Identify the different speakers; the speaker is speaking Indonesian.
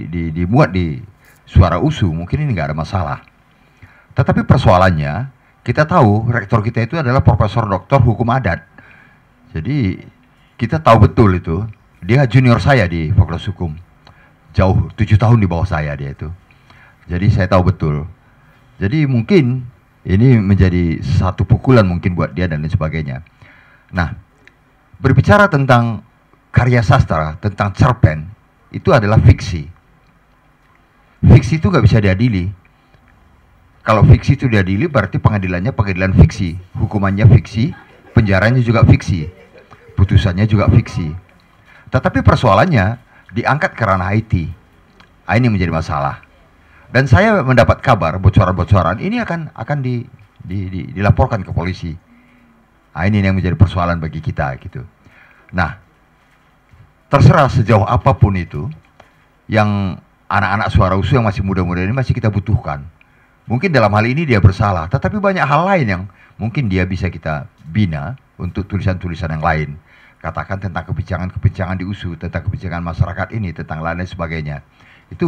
Speaker 1: di, di, dibuat di suara usu mungkin ini nggak ada masalah. Tetapi persoalannya kita tahu rektor kita itu adalah Profesor Doktor Hukum Adat. Jadi kita tahu betul itu dia junior saya di Fakultas Hukum. Jauh tujuh tahun di bawah saya dia itu. Jadi saya tahu betul. Jadi mungkin ini menjadi satu pukulan mungkin buat dia dan lain sebagainya. Nah, berbicara tentang karya sastra, tentang cerpen, itu adalah fiksi fiksi itu nggak bisa diadili. Kalau fiksi itu diadili berarti pengadilannya pengadilan fiksi, hukumannya fiksi, penjaranya juga fiksi, putusannya juga fiksi. Tetapi persoalannya diangkat karena Haiti. Ah, ini menjadi masalah. Dan saya mendapat kabar bocoran-bocoran ini akan akan di, di, di, dilaporkan ke polisi. Ah, ini yang menjadi persoalan bagi kita gitu. Nah, terserah sejauh apapun itu yang anak-anak suara usul yang masih muda-muda ini masih kita butuhkan. Mungkin dalam hal ini dia bersalah, tetapi banyak hal lain yang mungkin dia bisa kita bina untuk tulisan-tulisan yang lain. Katakan tentang kebijakan-kebijakan di usul, tentang kebijakan masyarakat ini, tentang lain sebagainya. Itu